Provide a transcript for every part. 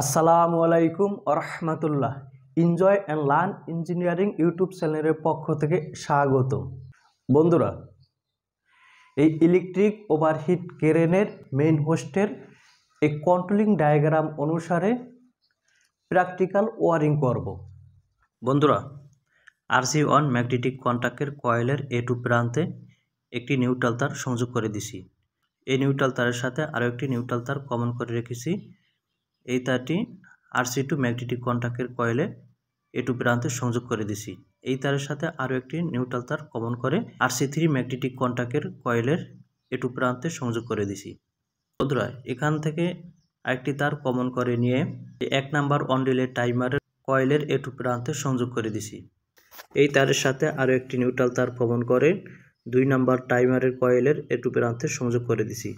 আসসালামু আলাইকুম রহমতুল্লাহ enjoy and learn engineering YouTube চ্যানেলের পক্ষ থেকে স্বাগত বন্ধুরা এই ইলেকট্রিক ওভারহিট কেরেনের মেইন হোস্টের এই কন্ট্রোলিং ডায়াগ্রাম অনুসারে প্র্যাকটিক্যাল ওয়ারিং করব বন্ধুরা আরসি ওয়ান ম্যাগনেটিক কন্ট্যাক্টের কয়েলের এ টু প্রান্তে একটি নিউট্রাল তার সংযোগ করে দিছি এই নিউট্রাল তারের সাথে আরও একটি নিউট্রাল তার কমন করে রেখেছি এই তারটি আর সি টু ম্যাগনেটিক কন্ট্যাক্টের কয়েলে এটু প্রান্তে সংযোগ করে দিছি এই তারের সাথে আরও একটি নিউট্রাল তার কমন করে আর সি থ্রি ম্যাগনেটিক কন্ট্যাক্টের কয়েলের এটু প্রান্তে সংযোগ করে দিছি বন্ধুরা এখান থেকে আরেকটি তার কমন করে নিয়ে এক নাম্বার অনডিলে টাইমারের কয়েলের এটু প্রান্তে সংযোগ করে দিছি এই তারের সাথে আরও একটি নিউট্রাল তার কমন করে দুই নাম্বার টাইমারের কয়েলের এটু প্রান্তে সংযোগ করে দিছি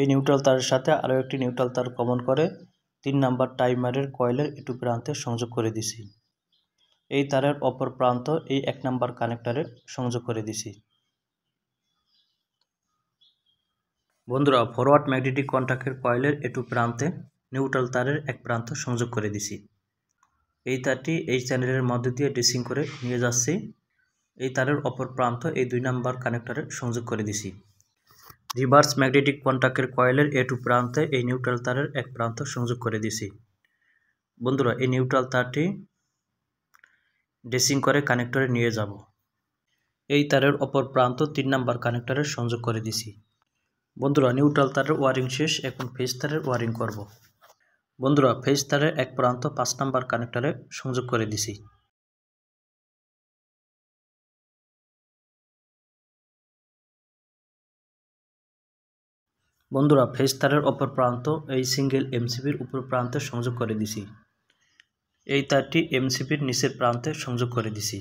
এই নিউট্রাল তারের সাথে আরও একটি নিউট্রাল তার কমন করে তিন নাম্বার টাইমারের কয়েলের একটু প্রান্তে সংযোগ করে দিছি এই তারের অপর প্রান্ত এই এক নাম্বার কানেক্টারে সংযোগ করে দিছি বন্ধুরা ফরওয়ার্ড ম্যাগনেটিক কন্ট্যাক্টের কয়েলের একটু প্রান্তে নিউট্রাল তারের এক প্রান্ত সংযোগ করে দিছি এই তারটি এই চ্যানেলের মধ্য দিয়ে ড্রেসিং করে নিয়ে যাচ্ছি এই তারের অপর প্রান্ত এই দুই নাম্বার কানেক্টারে সংযোগ করে দিছি রিভার্স ম্যাগনেটিক কন্ট্যাক্টের কয়েলের এ টু প্রান্তে এই নিউট্রাল তারের এক প্রান্ত সংযোগ করে দিছি বন্ধুরা এই নিউট্রাল তারটি ড্রেসিং করে কানেক্টরে নিয়ে যাব এই তারের অপর প্রান্ত তিন নাম্বার কানেক্টরে সংযোগ করে দিছি বন্ধুরা নিউট্রাল তারের ওয়ারিং শেষ এখন ফেজ তারের ওয়ারিং করব বন্ধুরা ফেজ তারের এক প্রান্ত পাঁচ নাম্বার কানেক্টরে সংযোগ করে দিছি বন্ধুরা ফেস তারের অপর প্রান্ত এই সিঙ্গেল এমসিপির উপর প্রান্তে সংযোগ করে দিছি এই তারটি এমসিপির নিচের প্রান্তে সংযোগ করে দিছি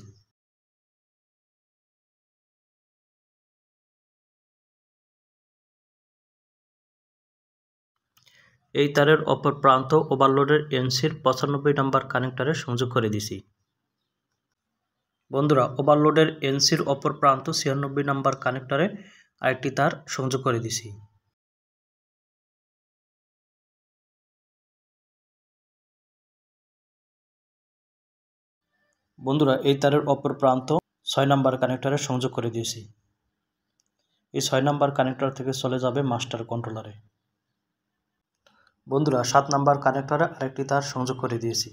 এই তারের অপর প্রান্ত ওভারলোডের এনসির পঁচানব্বই নম্বর কানেক্টারে সংযোগ করে দিছি বন্ধুরা ওভারলোডের এনসির অপর প্রান্ত ছিয়ানব্বই নম্বর কানেক্টরে আরেকটি তার সংযোগ করে দিছি বন্ধুরা এই তারের অপর প্রান্ত ছয় নাম্বার কানেক্টরে সংযোগ করে দিয়েছি এই ছয় নাম্বার কানেক্টর থেকে চলে যাবে মাস্টার কন্ট্রোলারে বন্ধুরা সাত নাম্বার কানেক্টরে আরেকটি তার সংযোগ করে দিয়েছি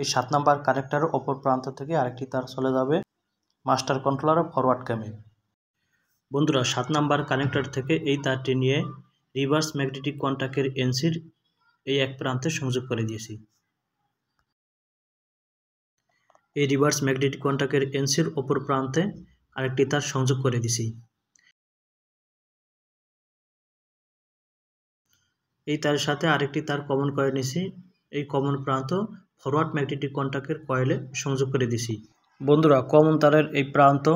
এই সাত নাম্বার কানেক্টারের অপর প্রান্ত থেকে আরেকটি তার চলে যাবে মাস্টার কন্ট্রোলারে ফরওয়ার্ড ক্যামে বন্ধুরা সাত নাম্বার কানেক্টর থেকে এই তারটি নিয়ে রিভার্স ম্যাগনেটিক কন্ট্যাক্টের এনসির এই এক প্রান্তে সংযোগ করে দিয়েছি এই রিভার্স ম্যাগনেটিক কন্ট্যাক্টের এনসির ওপর প্রান্তে আরেকটি তার সংযোগ করে দিছি এই তারের সাথে আরেকটি তার কমন করে নিছি এই কমন প্রান্ত ফরওয়ার্ড ম্যাগনেটিক কন্ট্যাক্টের কয়েলে সংযোগ করে দিছি বন্ধুরা কমন তারের এই প্রান্ত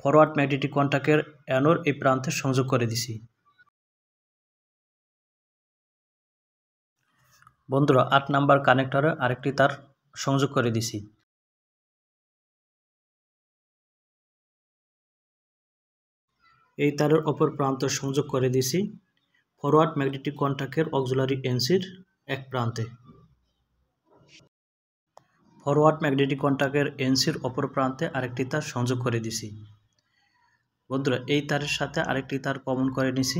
ফরওয়ার্ড ম্যাগনেটিক কন্ট্যাক্টের অ্যানোর এই প্রান্তে সংযোগ করে দিছি বন্ধুরা আট নাম্বার কানেক্টরে আরেকটি তার সংযোগ করে দিছি এই তারের অপর প্রান্ত সংযোগ করে দিছি ফরওয়ার্ড ম্যাগনেটিক কন্ট্যাক্টের অক্সুলারি এনসির এক প্রান্তে ফরওয়ার্ড ম্যাগনেটিক কন্ট্যাক্টের এনসির অপর প্রান্তে আরেকটি তার সংযোগ করে দিছি বন্ধুরা এই তারের সাথে আরেকটি তার কমন করে নিছি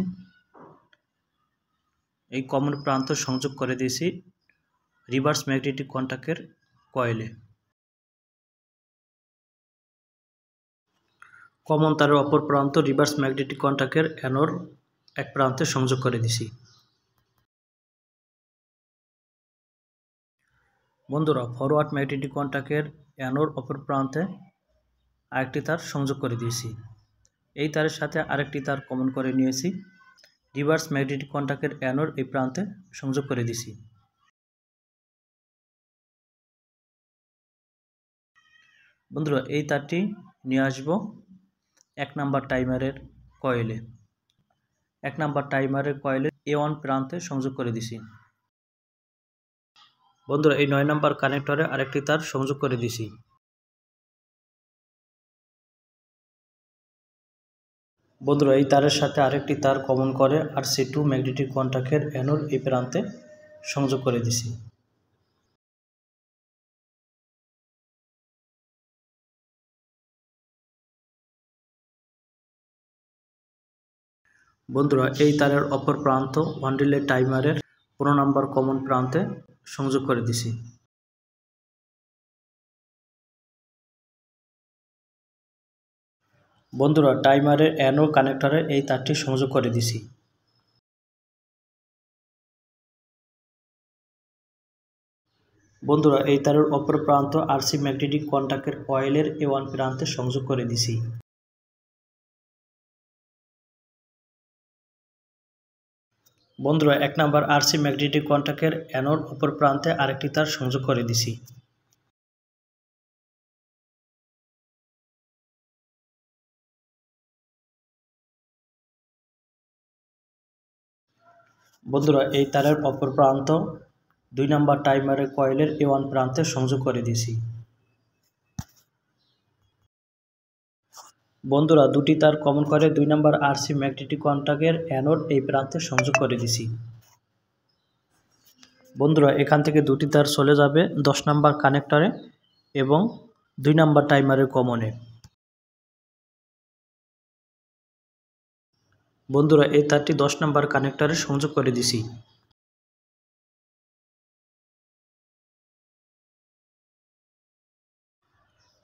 এই কমন প্রান্ত সংযোগ করে দিয়েছি রিভার্স ম্যাগনেটিক কন্ট্যাক্টের কয়েলে কমন তারের অপর প্রান্ত রিভার্স ম্যাগনেটিক কন্ট্যাক্টের অ্যানোর এক প্রান্তে সংযোগ করে দিছি বন্ধুরা ফরওয়ার্ড ম্যাগনেটিক কন্ট্যাক্টের অ্যানোর অপর প্রান্তে আরেকটি তার সংযোগ করে দিয়েছি এই তারের সাথে আরেকটি তার কমন করে নিয়েছি রিভার্স ম্যাগনেটিক কন্ট্যাক্টের অ্যানোর এই প্রান্তে সংযোগ করে দিছি বন্ধুরা এই তারটি নিয়ে আসবো এক নাম্বার টাইমারের কয়েলে এক নাম্বার টাইমারের কয়েলে এ ওয়ান প্রান্তে সংযোগ করে দিছি বন্ধুরা এই নয় নাম্বার কানেক্টরে আরেকটি তার সংযোগ করে দিছি বন্ধুরা এই তারের সাথে আরেকটি তার কমন করে আর সি টু ম্যাগনেটিক কন্ট্যাক্টের অ্যানোর এই প্রান্তে সংযোগ করে দিছি বন্ধুরা এই তারের অপর প্রান্ত ওয়ান টাইমারের পনেরো নম্বর কমন প্রান্তে সংযোগ করে দিছি বন্ধুরা টাইমারের অ্যানো কানেক্টরে এই তারটি সংযোগ করে দিছি বন্ধুরা এই তারের অপর প্রান্ত আরসি ম্যাগনেটিক কন্ট্যাক্টের কয়েলের এ ওয়ান প্রান্তে সংযোগ করে দিছি বন্ধুরা এক নাম্বার আরসি ম্যাগনেটিক কন্ট্যাক্টের অ্যানোড উপর প্রান্তে আরেকটি তার সংযোগ করে দিছি বন্ধুরা এই তারের অপর প্রান্ত দুই নাম্বার টাইমারের কয়েলের এ ওয়ান প্রান্তে সংযোগ করে দিছি বন্ধুরা দুটি তার কমন করে দুই নম্বর আরসি ম্যাগনেটিক কন্ট্যাক্টের অ্যানোড এই প্রান্তে সংযোগ করে দিছি বন্ধুরা এখান থেকে দুটি তার চলে যাবে দশ নম্বর কানেক্টরে এবং দুই নম্বর টাইমারের কমনে বন্ধুরা এই তারটি দশ নম্বর কানেক্টরে সংযোগ করে দিছি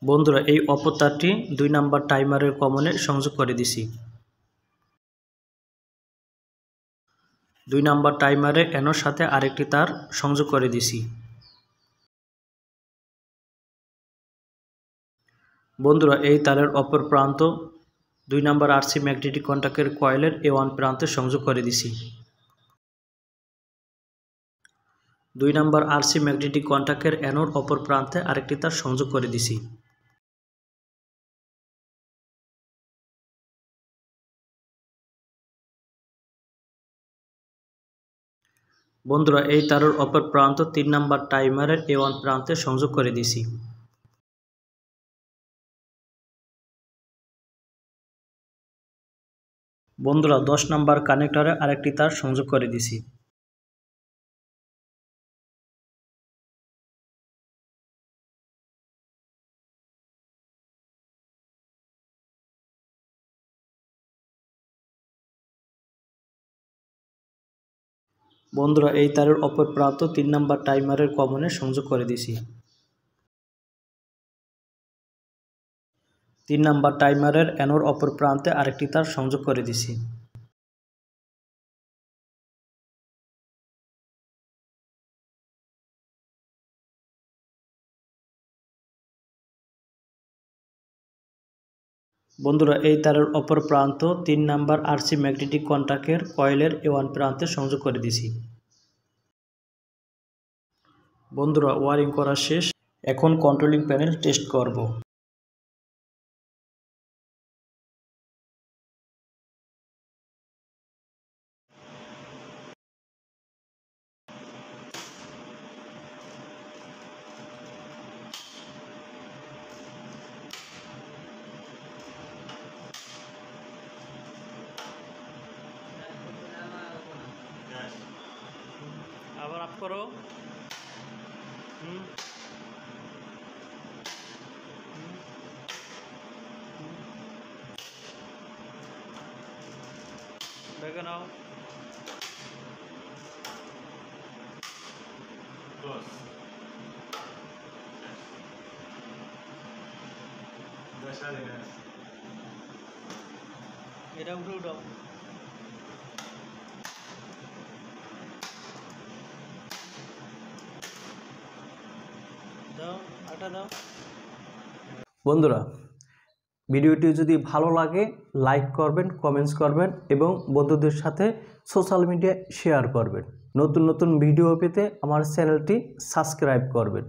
বন্ধুরা এই অপর তারটি দুই নাম্বার টাইমারের কমনে সংযোগ করে দিছি দুই নাম্বার টাইমারে এনোর সাথে আরেকটি তার সংযোগ করে দিছি বন্ধুরা এই তারের অপর প্রান্ত দুই নাম্বার আরসি ম্যাগনেটিক কন্ট্যাক্টের কয়েলের এ ওয়ান প্রান্তে সংযোগ করে দিছি দুই নাম্বার আরসি ম্যাগনেটিক কন্ট্যাক্টের এনোর অপর প্রান্তে আরেকটি তার সংযোগ করে দিছি বন্ধুরা এই তারুর অপর প্রান্ত তিন নাম্বার টাইমারের এ ওয়ান প্রান্তে সংযোগ করে দিছি বন্ধুরা দশ নাম্বার কানেক্টরে আরেকটি তার সংযোগ করে দিছি বন্ধুরা এই তারের অপর প্রান্ত তিন নাম্বার টাইমারের কমনে সংযোগ করে দিছি তিন নাম্বার টাইমারের অ্যানোর অপর প্রান্তে আরেকটি তার সংযোগ করে দিছি বন্ধুরা এই তারের অপর প্রান্ত তিন নাম্বার আরসি ম্যাগনেটিক কন্ট্যাক্টের কয়েলের ওয়ান প্রান্তে সংযোগ করে দিছি বন্ধুরা ওয়ারিং করা শেষ এখন কন্ট্রোলিং প্যানেল টেস্ট করব ऑफ करो बैगन आओ बस दशा देना এটা উঠে উঠাও বন্ধুরা ভিডিওটি যদি ভালো লাগে লাইক করবেন কমেন্টস করবেন এবং বন্ধুদের সাথে সোশ্যাল মিডিয়ায় শেয়ার করবেন নতুন নতুন ভিডিও পেতে আমার চ্যানেলটি সাবস্ক্রাইব করবেন